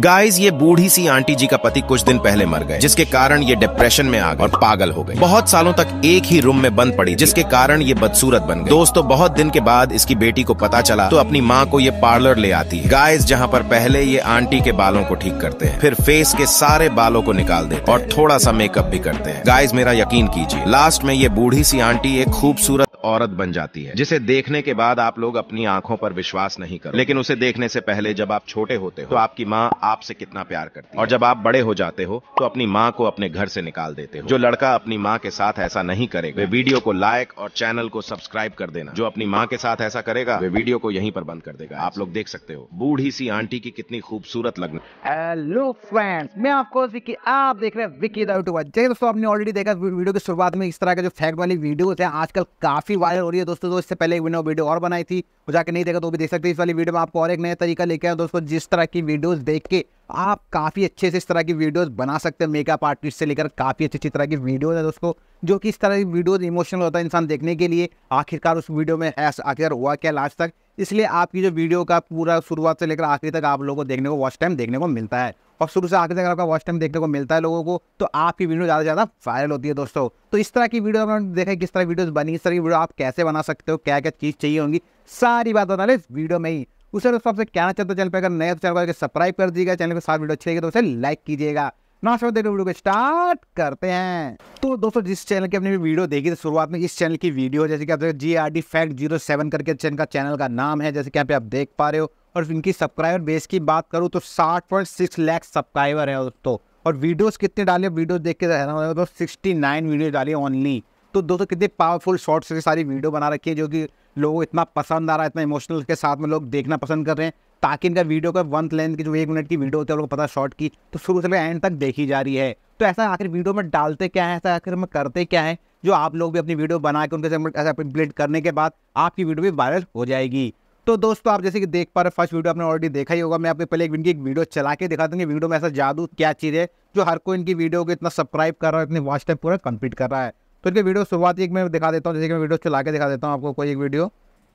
guys ये बूढ़ी सी aunty जी का पति कुछ दिन पहले मर गए जिसके कारण ये डिप्रेशन में आ गए और पागल हो गए बहुत सालों तक एक ही रूम में बंद पड़ी जिसके कारण ये बदसूरत बन गई दोस्तों तो बहुत दिन के बाद इसकी बेटी को पता चला तो अपनी माँ को ये पार्लर ले आती है गाइस जहाँ पर पहले ये आंटी के बालों को ठीक करते हैं फिर फेस के सारे बालों को निकाल दे और थोड़ा सा मेकअप भी करते हैं गाइज मेरा यकीन कीजिए लास्ट में ये बूढ़ी सी आंटी एक खूबसूरत औरत बन जाती है जिसे देखने के बाद आप लोग अपनी आंखों पर विश्वास नहीं कर लेकिन उसे देखने से पहले जब आप छोटे होते हो तो आपकी माँ आपसे कितना प्यार करती है और जब आप बड़े हो जाते हो तो अपनी माँ को अपने घर से निकाल देते हो जो लड़का अपनी माँ के साथ ऐसा नहीं करेगा वे वीडियो को लाइक और चैनल को सब्सक्राइब कर देना जो अपनी माँ के साथ ऐसा करेगा वे वीडियो को यहीं पर बंद कर देगा आप लोग देख सकते हो बूढ़ी सी आंटी की कितनी खूबसूरत लगना हेलो फ्रेंड्स मैं आपको विकी आप देख रहे हैं विकी जैसे दोस्तों आपने ऑलरेडी देखा वीडियो की शुरुआत में इस तरह के जो फैक्ट वाली वीडियो है आजकल काफी काफ़ी वायरल हो रही है दोस्तों तो इससे पहले एक मैंने वीडियो और बनाई थी वो जाकर नहीं देखा तो भी देख सकते इस वाली वीडियो में आपको और एक नया तरीका लेके आया दोस्तों जिस तरह की वीडियोस देख के आप काफ़ी अच्छे से इस तरह की वीडियोस बना सकते हैं मेकअप आर्टिस्ट से लेकर काफ़ी अच्छी अच्छी तरह की वीडियोज है दोस्तों जो कि इस तरह की वीडियोज इमोशनल होता है इंसान देखने के लिए आखिरकार उस वीडियो में आखिरकार हुआ क्या लास्ट तक इसलिए आपकी जो वीडियो का पूरा शुरुआत से लेकर आखिरी तक आप लोगों को देखने को वॉच टाइम देखने को मिलता है और शुरू से आखिर तक आपका वॉच टाइम देखने को मिलता है लोगों को तो आपकी वीडियो ज़्यादा से ज़्यादा वायरल होती है दोस्तों तो इस तरह की वीडियो आपने देखा किस तरह वीडियोज़ बनी इस तरह की वीडियो आप कैसे बना सकते हो क्या क्या चीज़ चाहिए होंगी सारी बात बता इस वीडियो में ही उसे दोस्तों आपसे कहना चाहते चैनल पर अगर नया तो चैनल सब्सक्राइब कर दीजिएगा चैनल पर सारी वीडियो अच्छी लगेगी तो उसे लाइक कीजिएगा स्टार्ट करते हैं तो दोस्तों जिस चैनल की अपने भी वीडियो देखी तो शुरुआत में इस चैनल की वीडियो जैसे कि आप देखो G R D fact zero seven करके चैनल का चैनल का नाम है जैसे कि यहाँ पे आप देख पा रहे हो और इनकी सब्सक्राइबर बेस की बात करूँ तो साठ पॉइंट सिक्स लैख सब्सक्राइबर है दोस्तों और वीडियोस कितने डाले वीडियो देख के रहना सिक्सटी नाइन वीडियो डाली ओनली तो दोस्तों कितने पावरफुल शॉर्ट्स से सारी वीडियो बना रखी है जो कि लोगों को इतना पसंद आ रहा है इतना इमोशनल के साथ में लोग देखना पसंद कर रहे हैं ताकि इनका वीडियो का वन लेंथ की जो एक मिनट की वीडियो होती है लोगों को पता शॉर्ट की तो शुरू से एंड तक देखी जा रही है तो ऐसा आखिर वीडियो में डालते क्या है ऐसा आखिर में करते क्या है जो आप लोग भी अपनी वीडियो बना के उनके ऐसा करने के बाद आपकी वीडियो भी वायरल हो जाएगी तो दोस्तों आप जैसे कि देख पा रहे फर्स्ट वीडियो आपने ऑलरेडी देखा ही होगा मैं आपको पहले इनकी एक वीडियो चला के दिखा दूँगी वीडियो में ऐसा जादू क्या चीज़ है जो हर कोई इनकी वीडियो को इतना सब्सक्राइब कर रहा है इतने वॉच टाइम पूरा कंप्लीट कर रहा है तो इनके वीडियो शुरुआती एक मैं दिखा देता हूँ जैसे कि मैं वीडियो चला के दिखा देता हूँ आपको कोई एक वीडियो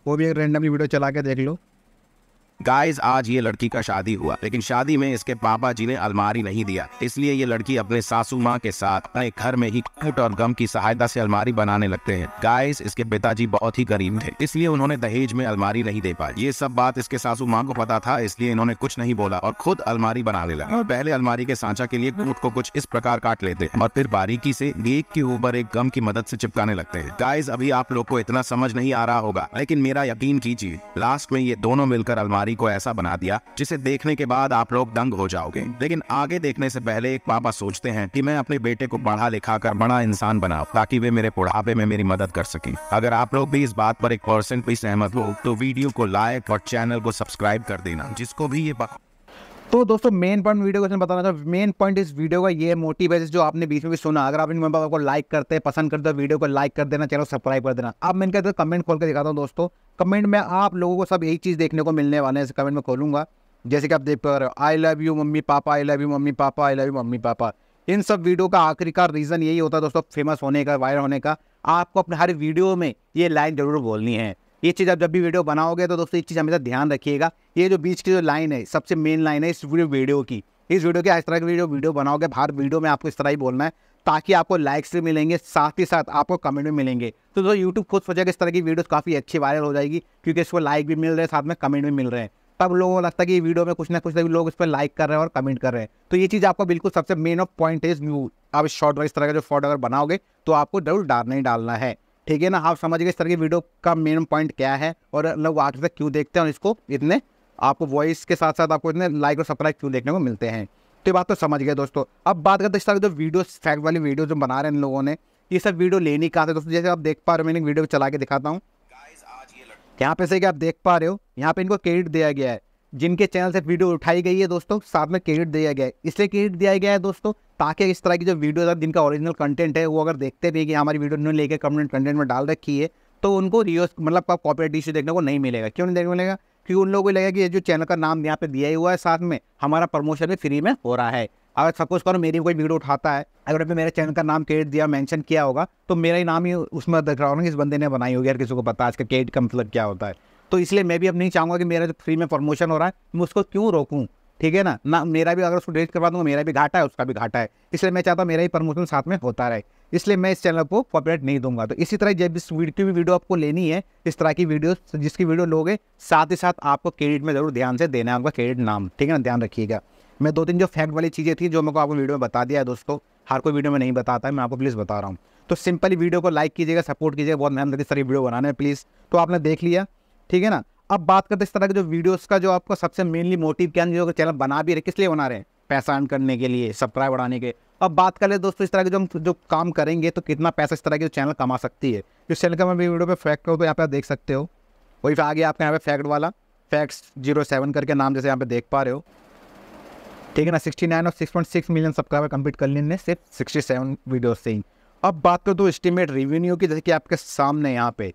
वो भी एक रेंडमली वीडियो चला के देख लो गाइस आज ये लड़की का शादी हुआ लेकिन शादी में इसके पापा जी ने अलमारी नहीं दिया इसलिए ये लड़की अपने सासू माँ के साथ अपने घर में ही कूट और गम की सहायता से अलमारी बनाने लगते हैं गाइस इसके पिताजी बहुत ही गरीब थे इसलिए उन्होंने दहेज में अलमारी नहीं दे पाई ये सब बात इसके सासू माँ को पता था इसलिए इन्होंने कुछ नहीं बोला और खुद अलमारी बनाने लगा और पहले अलमारी के सांचा के लिए कूट को कुछ इस प्रकार काट लेते हैं और फिर बारीकी से एक के ऊपर एक गम की मदद से चिपकाने लगते हैं गाइस अभी आप लोग को इतना समझ नहीं आ रहा होगा लेकिन मेरा यकीन कीजिए लास्ट में ये दोनों मिलकर अलमारी कहानी को ऐसा बना दिया जिसे देखने के बाद आप लोग दंग हो जाओगे लेकिन आगे देखने से पहले एक पापा सोचते हैं कि मैं अपने बेटे को पढ़ा लिखा कर बड़ा इंसान बनाऊ ताकि वे मेरे बुढ़ापे में मेरी मदद कर सके अगर आप लोग भी इस बात पर एक परसेंट भी सहमत हो तो वीडियो को लाइक और चैनल को सब्सक्राइब कर देना जिसको भी ये तो दोस्तों मेन पॉइंट वीडियो क्वेश्चन बताना था मेन पॉइंट इस वीडियो का ये मोटिव है जो आपने बीच में भी सुना अगर आपने मेरे को लाइक करते हैं पसंद करते हो वीडियो को लाइक कर देना चैनल सब्सक्राइब कर देना अब मैं इनका कमेंट खोल के दिखाता हूँ दोस्तों कमेंट में आप लोगों को सब यही चीज़ देखने को मिलने वाले हैं कमेंट में खोलूंगा जैसे कि आप देख पा रहे हो I love you mummy papa I love you mummy papa I love you mummy papa इन सब वीडियो का आखिरी का रीज़न यही होता है दोस्तों फेमस होने का वायरल होने का आपको अपने हर वीडियो में ये लाइन ज़रूर बोलनी है ये चीज़ आप जब भी वीडियो बनाओगे तो दोस्तों ये चीज़ हमेशा ध्यान रखिएगा ये जो बीच की जो लाइन है सबसे मेन लाइन है इस वीडियो की इस वीडियो के इस तरह की वीडियो वीडियो बनाओगे हर वीडियो में आपको इस तरह ही बोलना है ताकि आपको लाइक्स भी मिलेंगे साथ ही साथ आपको कमेंट भी मिलेंगे तो दोस्तों यूट्यूब खुद कि इस तरह की वीडियोस काफ़ी अच्छी वायरल हो जाएगी क्योंकि इसको लाइक भी मिल रहे हैं साथ में कमेंट भी मिल रहे हैं तब लोगों को लगता है कि वीडियो में कुछ ना कुछ ना लोग इस पर लाइक कर रहे हैं और कमेंट कर रहे हैं तो ये चीज़ आपको बिल्कुल सबसे मेन ऑफ पॉइंट है इस व्यू आप इस शॉर्ट इस तरह का जो शॉर्ट अगर बनाओगे तो आपको जरूर डालना ही डालना है ठीक है ना आप समझ गए इस तरह की वीडियो का मेन पॉइंट क्या है और लोग मतलब आखिर तक क्यों देखते हैं और इसको इतने आपको वॉइस के साथ साथ आपको इतने लाइक और सब्सक्राइब क्यों देखने को मिलते हैं तो ये बात तो समझ गए दोस्तों अब बात करते हैं इस तरह जो वीडियो फैक्ट वाली वीडियो जो बना रहे हैं इन लोगों ने ये सब वीडियो लेनी कहा था दोस्तों जैसे आप देख पा रहे हो मैंने वीडियो चला के दिखाता हूँ यहाँ पे से आप देख पा रहे हो यहाँ पे इनको क्रेडिट दिया गया है जिनके चैनल से वीडियो उठाई गई है दोस्तों साथ में क्रेडिट दिया गया है इसलिए क्रेडिट दिया गया है दोस्तों ताकि इस तरह की जो वीडियो है जिनका ओरिजिनल कंटेंट है वो अगर देखते भी कि हमारी वीडियो उन्होंने लेकर कमेंट कंटेंट में डाल रखी है तो उनको रियोज मतलब आप कॉपीराइट इशू देखने को नहीं मिलेगा क्यों नहीं देखने को मिलेगा क्योंकि उन लोगों को लगेगा कि ये जो चैनल का नाम यहाँ पे दिया हुआ है साथ में हमारा प्रमोशन भी फ्री में हो रहा है अगर सपोज करो मेरी कोई वीडियो उठाता है अगर मैं मेरे चैनल का नाम क्रेडिट दिया मेंशन किया होगा तो मेरा ही नाम ही उसमें दिख रहा होगा इस बंदे ने बनाई होगी यार किसी को पता आज का क्रेडिट का मतलब क्या होता है तो इसलिए मैं भी अब नहीं चाहूँगा कि मेरा जो फ्री में प्रमोशन हो रहा है मैं उसको क्यों रोकूँ ठीक है ना ना मेरा भी अगर उसको डिलीट करवा दूँगा मेरा भी घाटा है उसका भी घाटा है इसलिए मैं चाहता हूँ मेरा ही प्रमोशन साथ में होता रहे इसलिए मैं इस चैनल को कॉपरेट नहीं दूंगा तो इसी तरह जब इस वीडियो की भी वीडियो आपको लेनी है इस तरह की वीडियो जिसकी वीडियो लोगे साथ ही साथ आपको क्रेडिट में जरूर ध्यान से देना है उनका क्रेडिट नाम ठीक है ना ध्यान रखिएगा मैं दो तीन जो फैक्ट वाली चीज़ें थी जो मेरे को आपको वीडियो में बता दिया है दोस्तों हर कोई वीडियो में नहीं बताता है मैं आपको प्लीज़ बता रहा हूँ तो सिंपली वीडियो को लाइक कीजिएगा सपोर्ट कीजिएगा बहुत मेहनत लगी सारी वीडियो बनाने प्लीज़ तो आपने देख लिया ठीक है ना अब बात करते इस तरह के जो वीडियोस का जो आपका सबसे मेनली मोटिव क्या जो चैनल बना भी रहे किस लिए बना रहे हैं पैसा अर्न करने के लिए सब्सक्राइब बढ़ाने के अब बात कर ले दोस्तों इस तरह के जो हम जो काम करेंगे तो कितना पैसा इस तरह की जो चैनल कमा सकती है इस चैनल का मैं वीडियो पे फैक्ट करूँ तो यहाँ पे आप देख सकते हो वही आ गया आपके यहाँ पे फैक्ट वाला फैक्ट्स जीरो सेवन करके नाम जैसे यहाँ पे देख पा रहे हो ठीक है ना सिक्सटी नाइन और six point six million subscriber complete कर लेने सिर्फ सिक्सटी सेवन वीडियोज से ही अब बात करो तो एस्टिमेट रिवेन्यू की जैसे कि आपके सामने यहाँ पे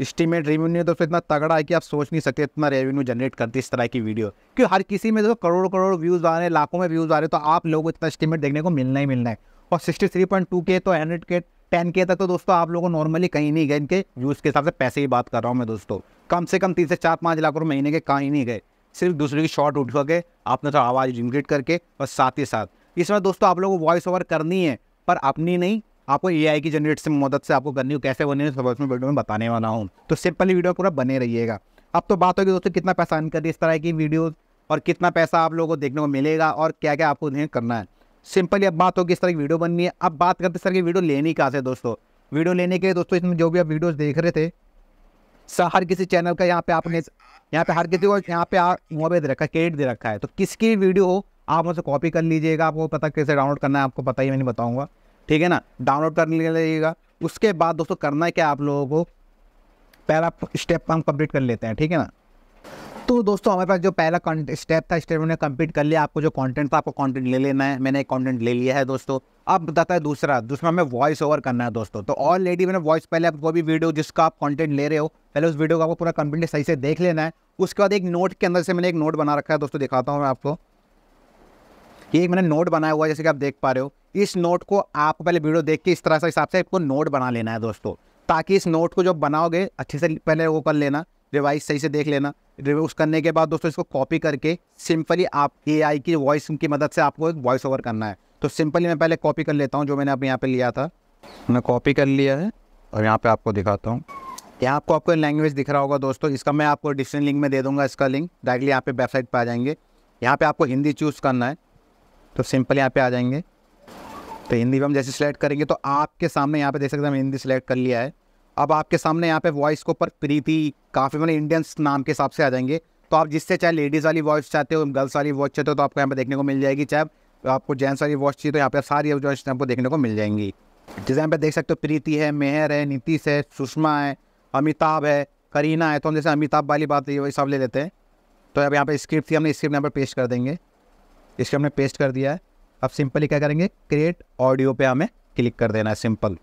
इस्टीमेट रेवेन्यू दोस्तों इतना तगड़ा है कि आप सोच नहीं सकते इतना रेवेन्यू जनरेट करती इस तरह की वीडियो क्योंकि हर किसी में देखो तो करोड़ करोड़ व्यूज़ आ रहे हैं लाखों में व्यूज़ आ रहे हैं तो आप लोगों को इतना इस्टीमेट देखने को मिलना ही मिलना है और सिक्सटी थ्री पॉइंट टू के तो हंड्रेड के टेन के तक तो दोस्तों आप लोगों को नॉर्मली कहीं नहीं गए इनके व्यूज़ के हिसाब से पैसे की बात कर रहा हूँ मैं दोस्तों कम से कम तीन से चार पाँच लाख रुपये महीने के कहीं नहीं गए सिर्फ दूसरे की शॉर्ट उठ के आपने थोड़ा आवाज़ इनक्रीट करके और साथ ही साथ इसमें दोस्तों आप लोगों को वॉइस ओवर करनी है पर अपनी नहीं आपको ए की जनरेट से मदद से आपको करनी हो कैसे बनी हो सब उसमें वीडियो में बताने वाला हूँ तो सिंपली वीडियो पूरा बने रहिएगा अब तो बात होगी दोस्तों कितना पैसा अर्न करिए इस तरह की वीडियोज़ और कितना पैसा आप लोगों को देखने को मिलेगा और क्या क्या आपको उन्हें करना है सिंपली अब बात होगी इस तरह की वीडियो बननी है अब बात करते सर की वीडियो लेनी कहाँ से दोस्तों वीडियो लेने के लिए दोस्तों इसमें जो भी आप वीडियोस देख रहे थे हर किसी चैनल का यहाँ पे आपने यहाँ पे हर किसी को यहाँ पे पर दे रखा है दे रखा है तो किसकी वीडियो आप उनसे कॉपी कर लीजिएगा आपको पता कैसे डाउनलोड करना है आपको पता ही मैं नहीं बताऊँगा ठीक है ना डाउनलोड करने के उसके बाद दोस्तों करना है क्या आप लोगों को पहला स्टेप हम कंप्लीट कर लेते हैं ठीक है ना तो दोस्तों हमारे पास जो पहला स्टेप था स्टेप हमने कंप्लीट कर लिया आपको जो कंटेंट था आपको कंटेंट ले लेना है मैंने कंटेंट ले लिया है दोस्तों अब बताता है दूसरा दूसरा हमें वॉइस ओवर करना है दोस्तों तो ऑलरेडी मैंने वॉइस पहले आपको भी वीडियो जिसका आप कॉन्टेंट ले रहे हो पहले उस वीडियो को आपको पूरा कंप्लीट सही से देख लेना है उसके बाद एक नोट के अंदर से मैंने एक नोट बना रखा है दोस्तों दिखाता हूँ मैं आपको ये एक मैंने नोट बनाया हुआ है जैसे कि आप देख पा रहे हो इस नोट को आप पहले वीडियो देख के इस तरह से हिसाब से आपको नोट बना लेना है दोस्तों ताकि इस नोट को जब बनाओगे अच्छे से पहले वो कर लेना रिवाइज सही से देख लेना रिवाइज करने के बाद दोस्तों इसको कॉपी करके सिंपली आप ए की वॉइस की मदद से आपको एक वॉइस ओवर करना है तो सिंपली मैं पहले कॉपी कर लेता हूँ जो मैंने अब यहाँ पर लिया था मैंने कॉपी कर लिया है और यहाँ पे आपको दिखाता हूँ यहाँ आपको आपको लैंग्वेज दिख रहा होगा दोस्तों इसका मैं आपको डिस्क्रिप्शन लिंक में दे दूंगा इसका लिंक डायरेक्टली यहाँ पे वेबसाइट पर आ जाएंगे यहाँ पे आपको हिंदी चूज़ करना है तो सिंपल यहाँ पे आ जाएंगे तो हिंदी में हम जैसे सिलेक्ट करेंगे तो आपके सामने यहाँ पे देख सकते हैं हम हिंदी सिलेक्ट कर लिया है अब आपके सामने यहाँ पे वॉइस के ऊपर प्रीति काफ़ी मतलब इंडियंस नाम के हिसाब से आ जाएंगे तो आप जिससे चाहे लेडीज़ वाली वॉइस चाहते हो गर्ल्स वाली वॉच चाहते हो तो आपको यहाँ पे देखने को मिल जाएगी चाहे आपको जेंट्स वाली वॉच चाहिए तो यहाँ पर सारी वॉइस आपको देखने को मिल जाएंगी जैसे यहाँ पर देख सकते हो प्रीति है मेहर है नीतीश है सुषमा है अमिताभ है करीना है तो हम जैसे अमिताभ वाली बात वही सब ले लेते हैं तो अब यहाँ पर स्क्रिप्ट थी हमने स्क्रिप्ट यहाँ पर पेश कर देंगे इसको हमने पेस्ट कर दिया है अब सिंपली क्या करेंगे क्रिएट ऑडियो पे हमें क्लिक कर देना है सिंपल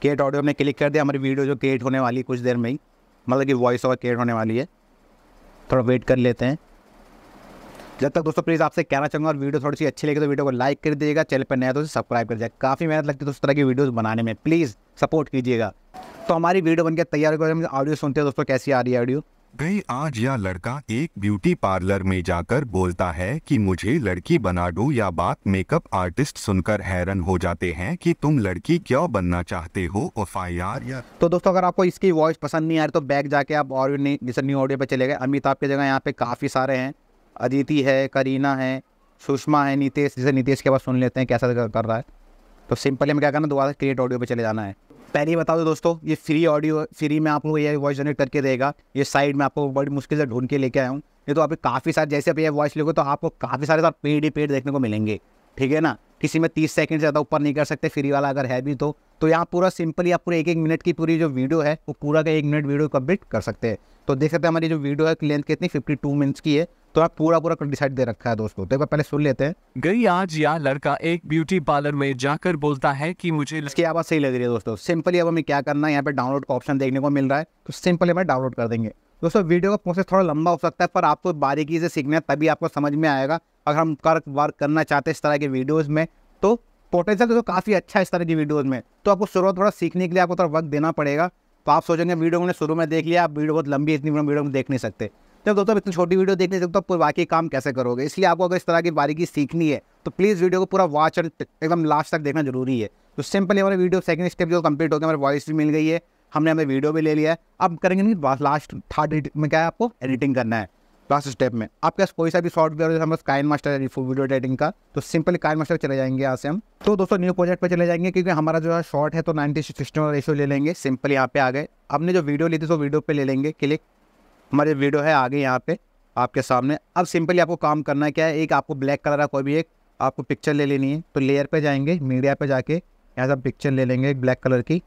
क्रिएट ऑडियो हमने क्लिक कर दिया हमारी वीडियो जो क्रिएट होने वाली है कुछ देर में ही मतलब कि वॉइस ओवर क्रिएट होने वाली है थोड़ा वेट कर लेते हैं जब तक दोस्तों प्लीज़ आपसे कहना चाहूँगा और वीडियो थोड़ी सी अच्छी लगी तो वीडियो को लाइक कर दीजिएगा चैनल पर नया तो सब्सक्राइब कर दीजिएगा काफ़ी मेहनत लगती है उस तरह की वीडियोज़ बनाने में प्लीज़ सपोर्ट कीजिएगा तो हमारी वीडियो बनकर तैयार करें ऑडियो सुनते हैं दोस्तों कैसी आ रही है ऑडियो गई आज या लड़का एक ब्यूटी पार्लर में जाकर बोलता है कि मुझे लड़की बना दो या बात मेकअप आर्टिस्ट सुनकर हैरान हो जाते हैं कि तुम लड़की क्यों बनना चाहते हो एफ आई आर तो दोस्तों अगर आपको इसकी वॉइस पसंद नहीं आ रही तो बैग जाके आप और जैसे न्यू ऑडियो पर चले गए अमिताभ की जगह यहाँ पे काफ़ी सारे हैं अदिति है करीना है सुषमा है नीतीश जैसे नीतीश के पास सुन लेते हैं कैसा कर रहा है तो सिंपली हमें क्या करना दोबारा क्रिएट ऑडियो पर चले जाना है पहले ही बता दो दोस्तों ये फ्री ऑडियो फ्री में आप लोग ये वॉइस जनरेट करके देगा ये साइड में आपको बड़ी मुश्किल से ढूंढ के लेके आया हूँ ये तो आप काफ़ी सारे जैसे आप ये वॉइस लोगे तो आपको काफ़ी सारे साथ पेड़ ही पेड़ देखने को मिलेंगे ठीक है ना किसी में तीस सेकंड ज़्यादा ऊपर नहीं कर सकते फ्री वाला अगर है भी तो तो यहाँ पूरा सिंपली आप पूरे एक एक मिनट की पूरी जो वीडियो है वो पूरा का एक मिनट वीडियो कम्प्लीट कर सकते हैं तो देख सकते हैं हमारी जो वीडियो है लेंथ कितनी फिफ्टी टू मिनट्स की है तो आप पूरा पूरा डिसाइड दे रखा है दोस्तों तो पहले सुन लेते हैं गई आज या लड़का एक ब्यूटी पार्लर में जाकर बोलता है कि मुझे इसकी आवाज़ सही लग रही है दोस्तों सिंपली अब हमें क्या करना है यहाँ पे डाउनलोड का ऑप्शन देखने को मिल रहा है तो सिंपली हमें डाउनलोड कर देंगे दोस्तों वीडियो का प्रोसेस थोड़ा लंबा हो सकता है पर आपको बारीकी से सीखना है तभी आपको समझ में आएगा अगर हम कर वर्क करना चाहते हैं इस तरह के वीडियोज़ में तो पोटेंशियल तो काफ़ी अच्छा है इस तरह की वीडियोज़ में तो आपको शुरुआत थोड़ा सीखने के लिए आपको थोड़ा वक्त देना पड़ेगा तो आप सोचेंगे वीडियो मैंने शुरू में देख लिया आप वीडियो बहुत लंबी इतनी वीडियो में देख नहीं सकते जब तो दोस्तों आप इतनी छोटी वीडियो देख नहीं सकते तो आप बाकी काम कैसे करोगे इसलिए आपको अगर इस तरह की बारीकी सीखनी है तो प्लीज़ वीडियो को पूरा वॉच और एकदम लास्ट तक देखना जरूरी है तो सिंपल हमारे वीडियो सेकंड स्टेप जो कंप्लीट हो गया हमारे वॉइस भी मिल गई है हमने हमें वीडियो भी ले लिया है अब करेंगे नहीं लास्ट थर्ड में क्या है आपको एडिटिंग करना है लास्ट स्टेप में आपके पास कोई सा भी सॉफ्टवेयर जैसे हमारे काइन मास्टर है वीडियो एडिटिंग का तो सिंपल काइन मास्टर चले जाएंगे यहाँ से हम तो दोस्तों न्यू प्रोजेक्ट पे चले जाएंगे क्योंकि हमारा जो है शॉर्ट है तो नाइनटी सिक्सटी रेशो ले लेंगे सिंपल यहाँ पे आ गए आपने जो वीडियो ली थी तो वीडियो पे ले लेंगे क्लिक हमारे वीडियो है आगे यहाँ पे आपके सामने अब सिंपली आपको काम करना क्या है एक आपको ब्लैक कलर का कोई भी एक आपको पिक्चर ले लेनी है तो लेयर पर जाएंगे मीडिया पे जाके यहाँ से पिक्चर ले लेंगे एक ब्लैक कलर की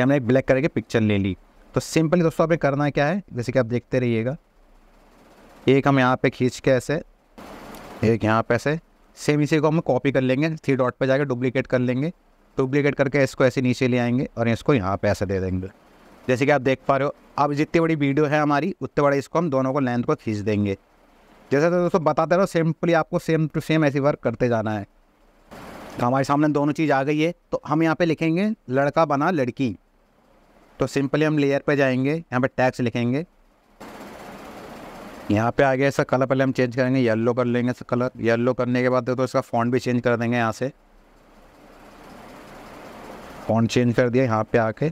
हमने एक ब्लैक कलर की पिक्चर ले ली तो सिंपली दोस्तों आप करना क्या है जैसे कि आप देखते रहिएगा एक हम यहाँ पे खींच के ऐसे एक यहाँ पे ऐसे सेम इसी को हम कॉपी कर लेंगे थ्री डॉट पे जाके डुप्लीकेट कर लेंगे डुप्लीकेट करके इसको ऐसे नीचे ले आएंगे और इसको यहाँ पे ऐसे दे देंगे जैसे कि आप देख पा रहे हो अब जितनी बड़ी वीडियो है हमारी उतने बड़े इसको हम दोनों को लेंथ को खींच देंगे जैसे तो दोस्तों बताते रहो सिंपली आपको सेम टू सेम ऐसी वर्क करते जाना है तो हमारे सामने दोनों चीज़ आ गई है तो हम यहाँ पे लिखेंगे लड़का बना लड़की तो सिंपली हम लेयर पे जाएंगे यहाँ पे टैक्स लिखेंगे यहाँ पे आ गया इसका कलर पहले हम चेंज करेंगे येल्लो कर लेंगे इसका कलर येल्लो करने के बाद तो इसका फ़ॉन्ट भी चेंज कर देंगे यहाँ से फ़ॉन्ट चेंज कर दिया यहाँ पे आके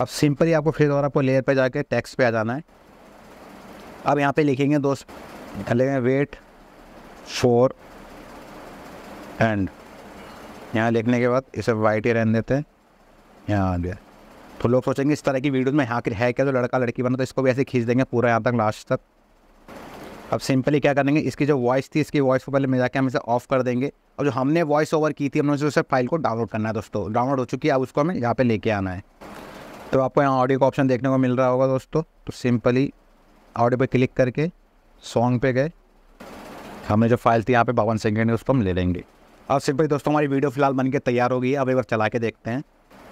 अब सिंपली आपको फिर और आपको लेयर पे जाके टैक्स पे आ जाना है अब यहाँ पे लिखेंगे दोस्त लिखेंगे वेट फोर एंड यहाँ लिखने के बाद इसे वाइट ही रहने देते हैं यहाँ आ गया तो लोग सोचेंगे इस तरह की वीडियोज़ में आखिर है क्या जो तो लड़का लड़की बना तो इसको भी ऐसे खींच देंगे पूरा यहाँ तक लास्ट तक अब सिंपली क्या करेंगे इसकी जो वॉइस थी इसकी वॉइस को पहले मिला के हम इसे ऑफ कर देंगे और जो हमने वॉइस ओवर की थी हमने उसे फाइल को डाउनलोड करना है दोस्तों डाउनलोड हो चुकी है अब उसको हमें यहाँ पे लेके आना है तो आपको यहाँ ऑडियो का ऑप्शन देखने को मिल रहा होगा दोस्तों तो सिंपली ऑडियो पर क्लिक करके सॉन्ग पे गए हमने जो फाइल थी यहाँ पे बावन सेकेंड है उसको हम ले लेंगे और सिंपली दोस्तों हमारी वीडियो फिलहाल बन के तैयार होगी अब एक बार चला के देखते हैं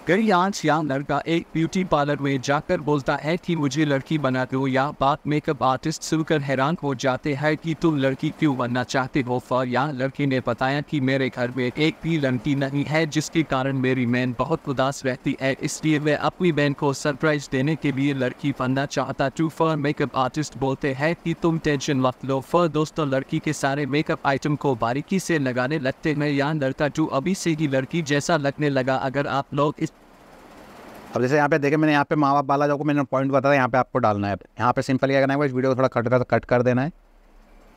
कई आज या लड़का एक ब्यूटी पार्लर में जाकर बोलता है कि मुझे लड़की बना दो या बात मेकअप आर्टिस्ट सुनकर हैरान हो जाते हैं कि तुम लड़की क्यों बनना चाहते हो फॉर या लड़की ने बताया कि मेरे घर में एक भी लड़की नहीं है जिसके कारण मेरी बहन बहुत उदास रहती है इसलिए मैं अपनी बहन को सरप्राइज देने के लिए लड़की बनना चाहता टू फॉर मेकअप आर्टिस्ट बोलते हैं कि तुम टेंशन मत लो फॉर दोस्तों लड़की के सारे मेकअप आइटम को बारीकी से लगाने लगते हैं या लड़का टू अभी से ही लड़की जैसा लगने लगा अगर आप लोग इस अब जैसे यहाँ पे देखें मैंने यहाँ पे माँ बाप वाला जो मैंने पॉइंट बताया यहाँ पे आपको डालना है यहाँ पे सिंपली क्या करना है इस वीडियो को थोड़ा कट कर कट कर देना है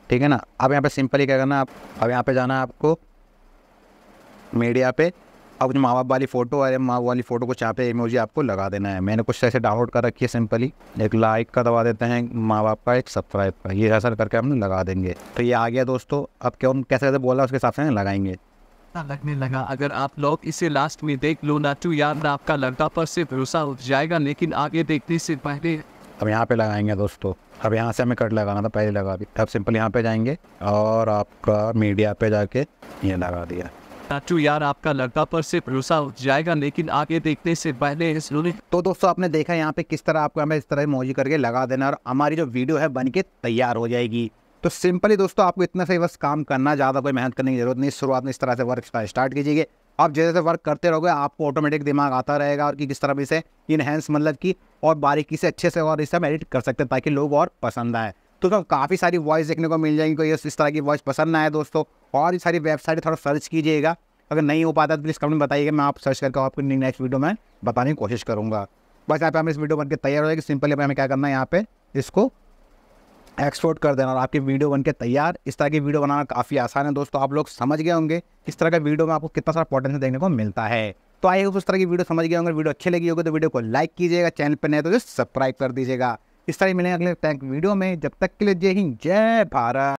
ठीक है ना अब यहाँ पे सिंपली क्या करना है आप अब यहाँ पे जाना है आपको मीडिया पे अब जो माँ बाप वाली फ़ोटो है माँ वाली फ़ोटो कुछ यहाँ पे इमोजी आपको लगा देना है मैंने कुछ ऐसे डाउनलोड कर रखी है सिंपली एक लाइक का दबा देते हैं माँ बाप का एक सब्सक्राइब का ये ऐसा करके हम लगा देंगे तो ये आ गया दोस्तों अब क्यों कैसे कैसे बोला उसके हिसाब से लगाएंगे अच्छा लगने लगा अगर आप लोग इसे लास्ट में देख लो ना तो यार आपका लड़का पर से भरोसा उठ जाएगा लेकिन आगे देखने से पहले अब यहाँ पे लगाएंगे दोस्तों अब यहाँ से हमें कट लगाना था पहले लगा दिया अब सिंपल यहाँ पे जाएंगे और आपका मीडिया पे जाके ये लगा दिया टाटू तो यार आपका लड़का पर से भरोसा उठ जाएगा लेकिन आगे देखने से पहले तो दोस्तों आपने देखा यहाँ पे किस तरह आपको हमें इस तरह मोजी करके लगा देना और हमारी जो वीडियो है बन के तैयार हो जाएगी तो सिंपली दोस्तों आपको इतना सही बस काम करना ज़्यादा कोई मेहनत करने की जरूरत नहीं शुरुआत में इस तरह से वर्क स्टार्ट कीजिए आप जैसे जैसे वर्क करते रहोगे आपको ऑटोमेटिक दिमाग आता रहेगा और कि किस तरह इसे इनहेंस मतलब कि और बारीकी से अच्छे से और इसे हम एडिट कर सकते हैं ताकि लोग और पसंद आए तो उसमें काफ़ी सारी वॉइस देखने को मिल जाएंगी कोई इस तरह की वॉइस पसंद ना आए दोस्तों और ये सारी वेबसाइट थोड़ा सर्च कीजिएगा अगर नहीं हो पाता तो प्लीज़ कमेंट बताइएगा मैं आप सर्च करके आपको नेक्स्ट वीडियो में बताने की कोशिश करूँगा बस यहाँ पे हम इस वीडियो बन के तैयार हो जाएगी सिंपली हमें क्या करना है यहाँ पे इसको एक्सपोर्ट कर देना और आपकी वीडियो बनके तैयार इस तरह की वीडियो बनाना काफ़ी आसान है दोस्तों आप लोग समझ गए होंगे किस तरह का वीडियो में आपको कितना सारा पोटेंशियल देखने को मिलता है तो आइए उस तरह की वीडियो समझ गए होंगे वीडियो अच्छी लगी होगी तो वीडियो को लाइक कीजिएगा चैनल पर नए तो सब्सक्राइब कर दीजिएगा इस तरह मिलेंगे अगले टैंक वीडियो में जब तक के लिए जय हिंद जय भारत